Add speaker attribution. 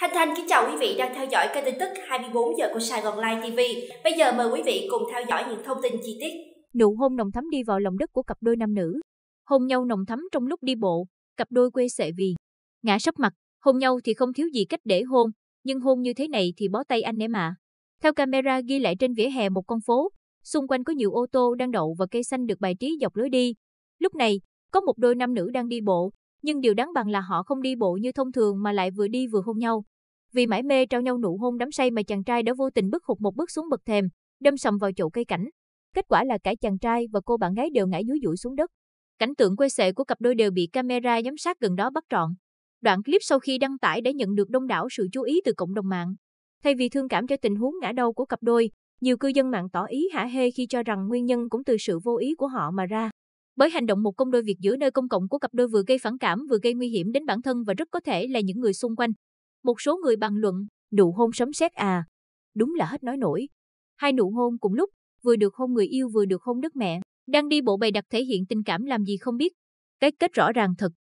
Speaker 1: Thanh Thanh kính chào quý vị đang theo dõi kênh tin tức 24 giờ của Sài Gòn Live TV. Bây giờ mời quý vị cùng theo dõi những thông tin chi tiết.
Speaker 2: Nụ hôn nồng thắm đi vào lòng đất của cặp đôi nam nữ. Hôn nhau nồng thắm trong lúc đi bộ, cặp đôi quê sệ vì. Ngã sấp mặt, hôn nhau thì không thiếu gì cách để hôn, nhưng hôn như thế này thì bó tay anh em ạ. Theo camera ghi lại trên vỉa hè một con phố, xung quanh có nhiều ô tô đang đậu và cây xanh được bài trí dọc lối đi. Lúc này, có một đôi nam nữ đang đi bộ, nhưng điều đáng bằng là họ không đi bộ như thông thường mà lại vừa đi vừa hôn nhau. Vì mãi mê trao nhau nụ hôn đắm say mà chàng trai đã vô tình bước hụt một bước xuống bậc thềm, đâm sầm vào trụ cây cảnh. Kết quả là cả chàng trai và cô bạn gái đều ngã dúi dụi xuống đất. Cảnh tượng quê sệ của cặp đôi đều bị camera giám sát gần đó bắt trọn. Đoạn clip sau khi đăng tải đã nhận được đông đảo sự chú ý từ cộng đồng mạng. Thay vì thương cảm cho tình huống ngã đau của cặp đôi, nhiều cư dân mạng tỏ ý hả hê khi cho rằng nguyên nhân cũng từ sự vô ý của họ mà ra. Bởi hành động một công đôi việc giữa nơi công cộng của cặp đôi vừa gây phản cảm vừa gây nguy hiểm đến bản thân và rất có thể là những người xung quanh. Một số người bàn luận, nụ hôn sấm sét à. Đúng là hết nói nổi. Hai nụ hôn cùng lúc, vừa được hôn người yêu vừa được hôn đất mẹ, đang đi bộ bày đặt thể hiện tình cảm làm gì không biết. Cái kết rõ ràng thật.